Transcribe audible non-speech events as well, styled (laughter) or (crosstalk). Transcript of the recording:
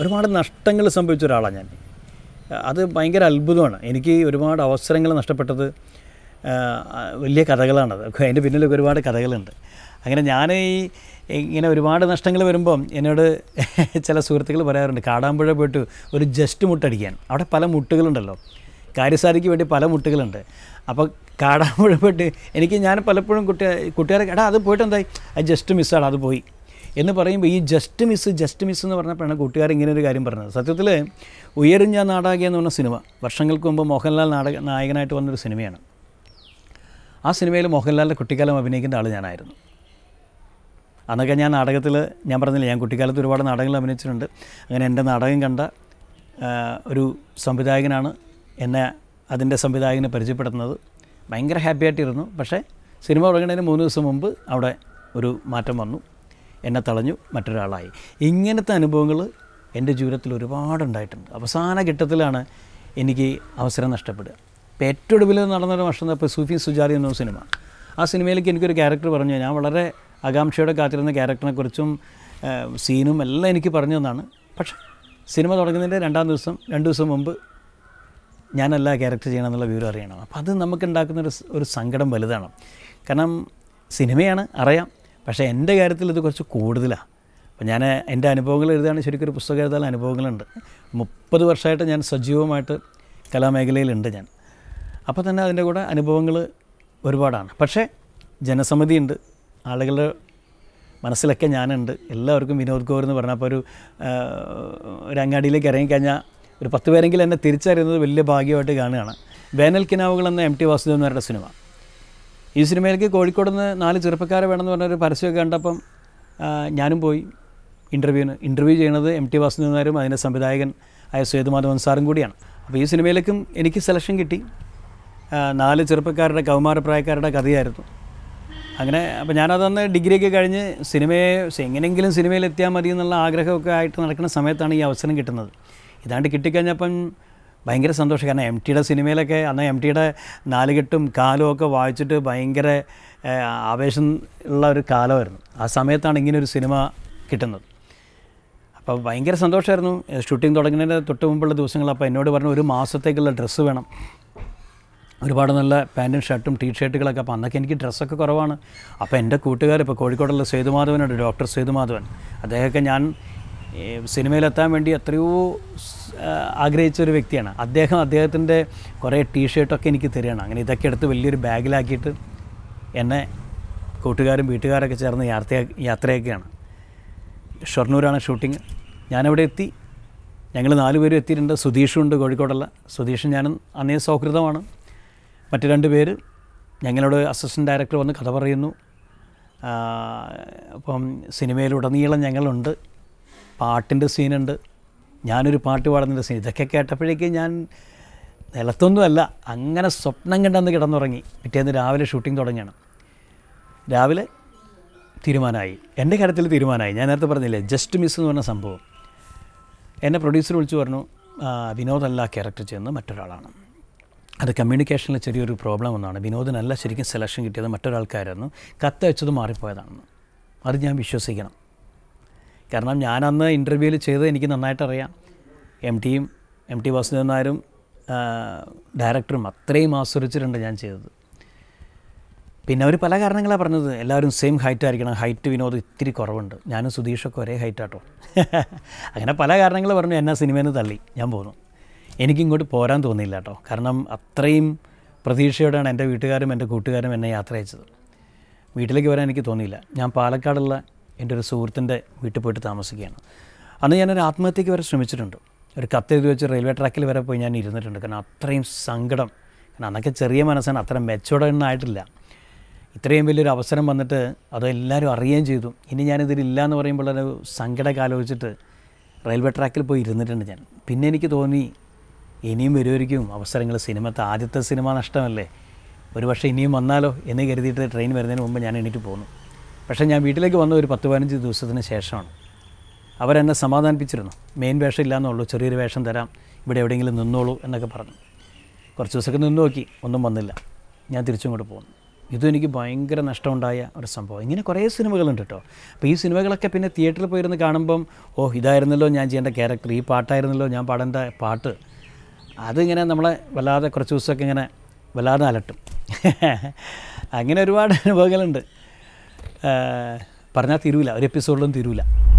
ഒരുപാട് നഷ്ടങ്ങൾ സംഭവിച്ച ഒരാളാണ് ഞാൻ അത് ഭയങ്കര അത്ഭുതമാണ് എനിക്ക് ഒരുപാട് അവസരങ്ങൾ നഷ്ടപ്പെട്ടത് വലിയ കഥകളാണത് അതിൻ്റെ പിന്നിലൊക്കെ ഒരുപാട് കഥകളുണ്ട് അങ്ങനെ ഞാൻ ഈ ഇങ്ങനെ ഒരുപാട് നഷ്ടങ്ങൾ വരുമ്പം എന്നോട് ചില സുഹൃത്തുക്കൾ പറയാറുണ്ട് കാടാമ്പുഴ പോയിട്ട് ഒരു ജസ്റ്റ് മുട്ടടിക്കാൻ അവിടെ പല മുട്ടുകളുണ്ടല്ലോ കാര്യസാരിക്ക് വേണ്ടി പല മുട്ടുകളുണ്ട് അപ്പോൾ കാടാമ്പുഴ പോയിട്ട് എനിക്ക് ഞാൻ പലപ്പോഴും കുട്ടി കുട്ടുകാരൊക്കെ എടാ അത് പോയിട്ട് എന്തായി അത് ജസ്റ്റ് മിസ്സാണ് അത് പോയി എന്ന് പറയുമ്പോൾ ഈ ജസ്റ്റ് മിസ് ജസ്റ്റ് മിസ് എന്ന് പറഞ്ഞപ്പോഴാണ് കൂട്ടുകാർ ഇങ്ങനെ ഒരു കാര്യം പറഞ്ഞത് സത്യത്തിൽ ഉയരഞ്ഞ നാടകം എന്ന് പറഞ്ഞ സിനിമ വർഷങ്ങൾക്ക് മുമ്പ് മോഹൻലാൽ നാടക നായകനായിട്ട് വന്നൊരു സിനിമയാണ് ആ സിനിമയിൽ മോഹൻലാലിൻ്റെ കുട്ടിക്കാലം അഭിനയിക്കേണ്ട ആൾ ഞാനായിരുന്നു അന്നൊക്കെ ഞാൻ നാടകത്തിൽ ഞാൻ പറഞ്ഞില്ല ഞാൻ കുട്ടിക്കാലത്ത് ഒരുപാട് നാടകങ്ങൾ അഭിനയിച്ചിട്ടുണ്ട് അങ്ങനെ എൻ്റെ നാടകം കണ്ട ഒരു സംവിധായകനാണ് എന്നെ അതിൻ്റെ സംവിധായകനെ പരിചയപ്പെടുത്തുന്നത് ഭയങ്കര ഹാപ്പിയായിട്ടിരുന്നു പക്ഷേ സിനിമ തുടങ്ങുന്നതിന് മൂന്ന് ദിവസം മുമ്പ് അവിടെ ഒരു മാറ്റം വന്നു എന്നെ തളഞ്ഞു മറ്റൊരാളായി ഇങ്ങനത്തെ അനുഭവങ്ങൾ എൻ്റെ ജീവിതത്തിൽ ഒരുപാടുണ്ടായിട്ടുണ്ട് അവസാന ഘട്ടത്തിലാണ് എനിക്ക് അവസരം നഷ്ടപ്പെടുക ഇപ്പം ഏറ്റവും ഒടുവിൽ നടന്നൊരു വർഷം ഇപ്പോൾ സൂഫി സുജാരി എന്ന സിനിമ ആ സിനിമയിലേക്ക് എനിക്കൊരു ക്യാരക്ടർ പറഞ്ഞു ഞാൻ വളരെ ആകാംക്ഷയോടെ കാത്തിരുന്ന ക്യാരക്ടറിനെക്കുറിച്ചും സീനും എല്ലാം എനിക്ക് പറഞ്ഞു തന്നാണ് പക്ഷേ സിനിമ തുടങ്ങുന്നതിൻ്റെ രണ്ടാം ദിവസം രണ്ട് ദിവസം മുമ്പ് ഞാനല്ല ക്യാരക്ടർ ചെയ്യണം എന്നുള്ള വിവരം അറിയണം അപ്പോൾ അത് നമുക്ക് ഒരു ഒരു സങ്കടം വലുതാണ് കാരണം സിനിമയാണ് അറിയാം പക്ഷേ എൻ്റെ കാര്യത്തിൽ ഇത് കുറച്ച് കൂടുതലാണ് അപ്പോൾ ഞാൻ എൻ്റെ അനുഭവങ്ങൾ എഴുതാണ് ശരിക്കും ഒരു പുസ്തകം എഴുതാൻ അനുഭവങ്ങളുണ്ട് മുപ്പത് വർഷമായിട്ട് ഞാൻ സജീവമായിട്ട് കലാമേഖലയിലുണ്ട് ഞാൻ അപ്പോൾ തന്നെ അതിൻ്റെ കൂടെ അനുഭവങ്ങൾ ഒരുപാടാണ് പക്ഷേ ഉണ്ട് ആളുകളുടെ മനസ്സിലൊക്കെ ഞാനുണ്ട് എല്ലാവർക്കും വിനോദ് കൗർ എന്ന് പറഞ്ഞപ്പോൾ ഒരു ഒരു അങ്ങാടിയിലേക്ക് ഇറങ്ങിക്കഴിഞ്ഞാൽ ഒരു പത്ത് പേരെങ്കിലും എന്നെ തിരിച്ചറിയുന്നത് വലിയ ഭാഗ്യമായിട്ട് കാണുകയാണ് വേനൽ കിനാവുകൾ എന്ന എം ടി വാസുദേവൻ നായരുടെ സിനിമ ഈ സിനിമയിലേക്ക് കോഴിക്കോട് നിന്ന് നാല് ചെറുപ്പക്കാരെ വേണമെന്ന് പറഞ്ഞൊരു പരസ്യമൊക്കെ കണ്ടപ്പം ഞാനും പോയി ഇൻ്റർവ്യൂവിന് ഇൻ്റർവ്യൂ ചെയ്യണത് എം ടി വാസുദേവനാരും അതിൻ്റെ സംവിധായകൻ ആയ സേതുമാധവൻ സാറും കൂടിയാണ് അപ്പോൾ ഈ സിനിമയിലേക്കും എനിക്ക് സെലക്ഷൻ കിട്ടി നാല് ചെറുപ്പക്കാരുടെ കൗമാരപ്രായക്കാരുടെ കഥയായിരുന്നു അങ്ങനെ അപ്പോൾ ഞാനതന്ന് ഡിഗ്രിയൊക്കെ കഴിഞ്ഞ് സിനിമയെ എങ്ങനെയെങ്കിലും സിനിമയിലെത്തിയാൽ മതി എന്നുള്ള ആഗ്രഹമൊക്കെ ആയിട്ട് നടക്കുന്ന സമയത്താണ് ഈ അവസരം കിട്ടുന്നത് ഇതാണ്ട് കിട്ടിക്കഴിഞ്ഞപ്പം ഭയങ്കര സന്തോഷം കാരണം എം ടിയുടെ സിനിമയിലൊക്കെ അന്ന് എം ടിയുടെ നാലുകെട്ടും കാലും ഒക്കെ വായിച്ചിട്ട് ഭയങ്കര ആവേശം ഉള്ള ഒരു കാലമായിരുന്നു ആ സമയത്താണ് ഇങ്ങനൊരു സിനിമ കിട്ടുന്നത് അപ്പോൾ ഭയങ്കര സന്തോഷമായിരുന്നു ഷൂട്ടിംഗ് തുടങ്ങുന്നതിൻ്റെ തൊട്ട് മുമ്പുള്ള ദിവസങ്ങൾ അപ്പോൾ എന്നോട് പറഞ്ഞു ഒരു മാസത്തേക്കുള്ള ഡ്രസ്സ് വേണം ഒരുപാട് നല്ല പാൻറ്റും ഷർട്ടും ടീ ഷർട്ടുകളൊക്കെ അപ്പോൾ അന്നൊക്കെ എനിക്ക് ഡ്രസ്സൊക്കെ കുറവാണ് അപ്പോൾ എൻ്റെ കൂട്ടുകാർ ഇപ്പോൾ കോഴിക്കോടുള്ള സേതുമാധവനുണ്ട് ഡോക്ടർ സേതുമാധവൻ അദ്ദേഹമൊക്കെ ഞാൻ സിനിമയിലെത്താൻ വേണ്ടി എത്രയോ ആഗ്രഹിച്ച ഒരു വ്യക്തിയാണ് അദ്ദേഹം അദ്ദേഹത്തിൻ്റെ കുറേ ടീഷർട്ടൊക്കെ എനിക്ക് തരികയാണ് അങ്ങനെ ഇതൊക്കെ എടുത്ത് വലിയൊരു ബാഗിലാക്കിയിട്ട് എന്നെ കൂട്ടുകാരും വീട്ടുകാരൊക്കെ ചേർന്ന് യാത്ര യാത്രയൊക്കെയാണ് ഷൊർണൂരാണ് ഷൂട്ടിങ് ഞാനവിടെ എത്തി ഞങ്ങൾ നാലുപേരും എത്തിയിട്ടുണ്ട് ഉണ്ട് കോഴിക്കോടുള്ള സുധീഷും ഞാനും അന്നേ സൗഹൃദമാണ് മറ്റു രണ്ട് പേര് ഞങ്ങളോട് അസിസ്റ്റൻറ്റ് ഡയറക്ടർ വന്ന് കഥ പറയുന്നു അപ്പം സിനിമയിലുടനീളം ഞങ്ങളുണ്ട് പാട്ടിൻ്റെ സീനുണ്ട് ഞാനൊരു പാട്ട് പാടുന്നതിൻ്റെ സീൻ ഇതൊക്കെ കേട്ടപ്പോഴേക്കും ഞാൻ നിലത്തൊന്നുമല്ല അങ്ങനെ സ്വപ്നം കണ്ടെന്ന് കിടന്നുറങ്ങി പിറ്റേന്ന് രാവിലെ ഷൂട്ടിംഗ് തുടങ്ങിയാണ് രാവിലെ തീരുമാനമായി എൻ്റെ കാര്യത്തിൽ തീരുമാനമായി ഞാൻ നേരത്തെ പറഞ്ഞില്ലേ ജസ്റ്റ് മിസ് എന്ന് പറഞ്ഞ സംഭവം എന്നെ പ്രൊഡ്യൂസർ വിളിച്ചു പറഞ്ഞു വിനോദല്ല ക്യാരക്ടർ ചെയ്യുന്ന മറ്റൊരാളാണ് അത് കമ്മ്യൂണിക്കേഷനിൽ ചെറിയൊരു പ്രോബ്ലം ഒന്നാണ് വിനോദിനല്ല ശരിക്കും സെലക്ഷൻ കിട്ടിയത് കത്ത് വെച്ചത് മാറിപ്പോയതാണെന്ന് അത് ഞാൻ വിശ്വസിക്കണം കാരണം ഞാനന്ന് ഇൻ്റർവ്യൂവിൽ ചെയ്ത് എനിക്ക് നന്നായിട്ടറിയാം എം ടിയും എം ടി വാസുദേവൻ ഡയറക്ടറും അത്രയും ആസ്വദിച്ചിട്ടുണ്ട് ഞാൻ ചെയ്തത് പിന്നെ അവർ പല കാരണങ്ങളാണ് പറഞ്ഞത് എല്ലാവരും സെയിം ഹൈറ്റ് ആയിരിക്കണം ഹൈറ്റ് വിനോദം ഇത്തിരി കുറവുണ്ട് ഞാനും സുധീഷൊക്കെ ഒരേ ഹൈറ്റാട്ടോ (laughs) അങ്ങനെ പല കാരണങ്ങൾ പറഞ്ഞു എന്നാ സിനിമയിൽ നിന്ന് തള്ളി ഞാൻ പോന്നു എനിക്കിങ്ങോട്ട് പോരാൻ തോന്നിയില്ല കേട്ടോ കാരണം അത്രയും പ്രതീക്ഷയോടെയാണ് എൻ്റെ വീട്ടുകാരും എൻ്റെ കൂട്ടുകാരും എന്നെ യാത്ര അയച്ചത് വീട്ടിലേക്ക് വരാൻ എനിക്ക് തോന്നിയില്ല ഞാൻ പാലക്കാടുള്ള എൻ്റെ ഒരു സുഹൃത്തിൻ്റെ വീട്ടിൽ പോയിട്ട് താമസിക്കുകയാണ് അന്ന് ഞാനൊരു ആത്മഹത്യക്ക് വരെ ശ്രമിച്ചിട്ടുണ്ട് ഒരു കത്തെഴുതി വെച്ച് റെയിൽവേ ട്രാക്കിൽ വരെ പോയി ഞാൻ ഇരുന്നിട്ടുണ്ട് കാരണം അത്രയും സങ്കടം കാരണം അന്നൊക്കെ ചെറിയ മനസ്സാണ് അത്ര മെച്ചോടൊന്നായിട്ടില്ല ഇത്രയും വലിയൊരു അവസരം വന്നിട്ട് അതെല്ലാവരും അറിയുകയും ചെയ്തു ഇനി ഞാനിതിലില്ല എന്ന് പറയുമ്പോൾ ഒരു സങ്കടമൊക്കെ ആലോചിച്ചിട്ട് റെയിൽവേ ട്രാക്കിൽ പോയി ഇരുന്നിട്ടുണ്ട് ഞാൻ പിന്നെ എനിക്ക് തോന്നി ഇനിയും വരുമായിരിക്കും അവസരങ്ങൾ സിനിമത്തെ ആദ്യത്തെ സിനിമ നഷ്ടമല്ലേ പക്ഷേ ഇനിയും വന്നാലോ എന്ന് കരുതിയിട്ട് ട്രെയിൻ വരുന്നതിന് മുമ്പ് ഞാൻ എണീറ്റ് പോന്നു പക്ഷേ ഞാൻ വീട്ടിലേക്ക് വന്ന ഒരു പത്ത് പതിനഞ്ച് ദിവസത്തിന് ശേഷമാണ് അവരെന്നെ സമാധാനിപ്പിച്ചിരുന്നു മെയിൻ വേഷം ഇല്ലാന്നുള്ളൂ ചെറിയൊരു വേഷം തരാം ഇവിടെ എവിടെയെങ്കിലും നിന്നോളൂ എന്നൊക്കെ പറഞ്ഞു കുറച്ച് ദിവസമൊക്കെ നിന്ന് നോക്കി ഒന്നും വന്നില്ല ഞാൻ തിരിച്ചിങ്ങോട്ട് പോകുന്നു ഇതും എനിക്ക് ഭയങ്കര നഷ്ടമുണ്ടായ ഒരു സംഭവം ഇങ്ങനെ കുറേ സിനിമകളുണ്ട് കേട്ടോ അപ്പോൾ ഈ സിനിമകളൊക്കെ പിന്നെ തിയേറ്ററിൽ പോയിരുന്ന് കാണുമ്പം ഓ ഇതായിരുന്നല്ലോ ഞാൻ ചെയ്യേണ്ട ക്യാരക്ടർ ഈ പാട്ടായിരുന്നല്ലോ ഞാൻ പാടേണ്ട പാട്ട് അതിങ്ങനെ നമ്മളെ വല്ലാതെ കുറച്ച് ദിവസമൊക്കെ ഇങ്ങനെ വല്ലാതെ അലട്ടും (laughs) അങ്ങനെ ഒരുപാട് അനുഭവങ്ങളുണ്ട് പറഞ്ഞാൽ തീരൂല ഒരു എപ്പിസോഡിലും തീരൂല